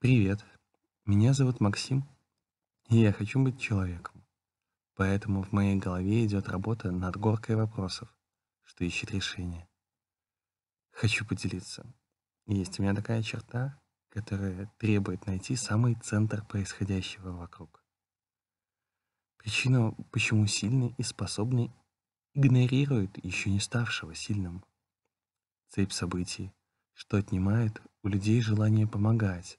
Привет, меня зовут Максим, и я хочу быть человеком. Поэтому в моей голове идет работа над горкой вопросов, что ищет решение. Хочу поделиться. Есть у меня такая черта, которая требует найти самый центр происходящего вокруг. Причина, почему сильный и способный игнорирует еще не ставшего сильным. Цепь событий, что отнимает у людей желание помогать,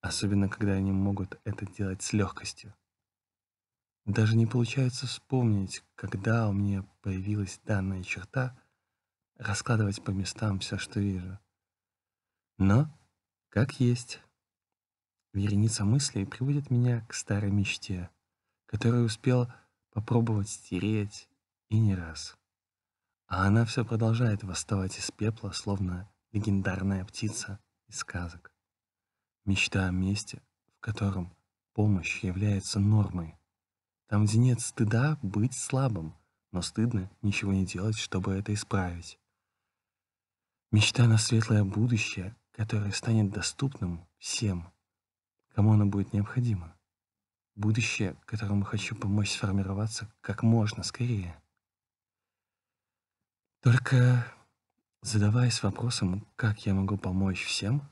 особенно когда они могут это делать с легкостью. Даже не получается вспомнить, когда у меня появилась данная черта раскладывать по местам все, что вижу. Но, как есть, вереница мыслей приводит меня к старой мечте, которую успел попробовать стереть и не раз. А она все продолжает восставать из пепла, словно легендарная птица из сказок. Мечта о месте, в котором помощь является нормой. Там, где нет стыда, быть слабым, но стыдно ничего не делать, чтобы это исправить. Мечта на светлое будущее, которое станет доступным всем, кому оно будет необходимо. Будущее, которому хочу помочь сформироваться как можно скорее. Только задаваясь вопросом, как я могу помочь всем,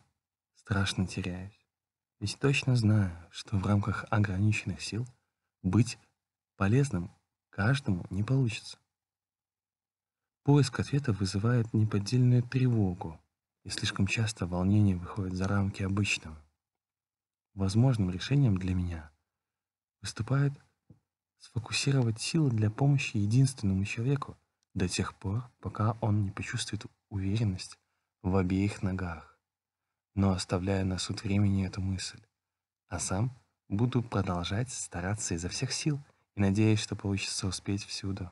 страшно теряюсь. Ведь точно знаю, что в рамках ограниченных сил быть полезным каждому не получится. Поиск ответа вызывает неподдельную тревогу, и слишком часто волнение выходит за рамки обычного. Возможным решением для меня выступает сфокусировать силы для помощи единственному человеку до тех пор, пока он не почувствует уверенность в обеих ногах но оставляю на суд времени эту мысль. А сам буду продолжать стараться изо всех сил и надеюсь, что получится успеть всюду.